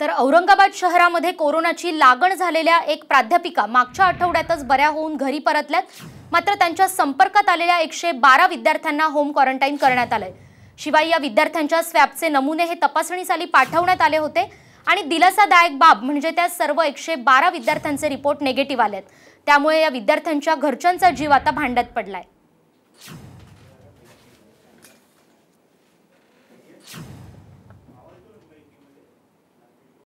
तर औरंगाबाद शहरामध्ये कोरोनाची लागण झालेल्या एक प्राध्यापिका मागच्या आठवड्यातच बऱ्या होऊन घरी परतल्यात मात्र त्यांच्या संपर्कात आलेल्या एकशे बारा विद्यार्थ्यांना होम क्वारंटाईन करण्यात आलंय शिवाय या विद्यार्थ्यांच्या स्वॅबचे नमुने हे तपासणीसाठी पाठवण्यात आले होते आणि दिलासादायक बाब म्हणजे त्या सर्व एकशे बारा विद्यार्थ्यांचे रिपोर्ट निगेटिव्ह आहेत त्यामुळे या विद्यार्थ्यांच्या घरच्यांचा जीव आता भांड्यात पडलाय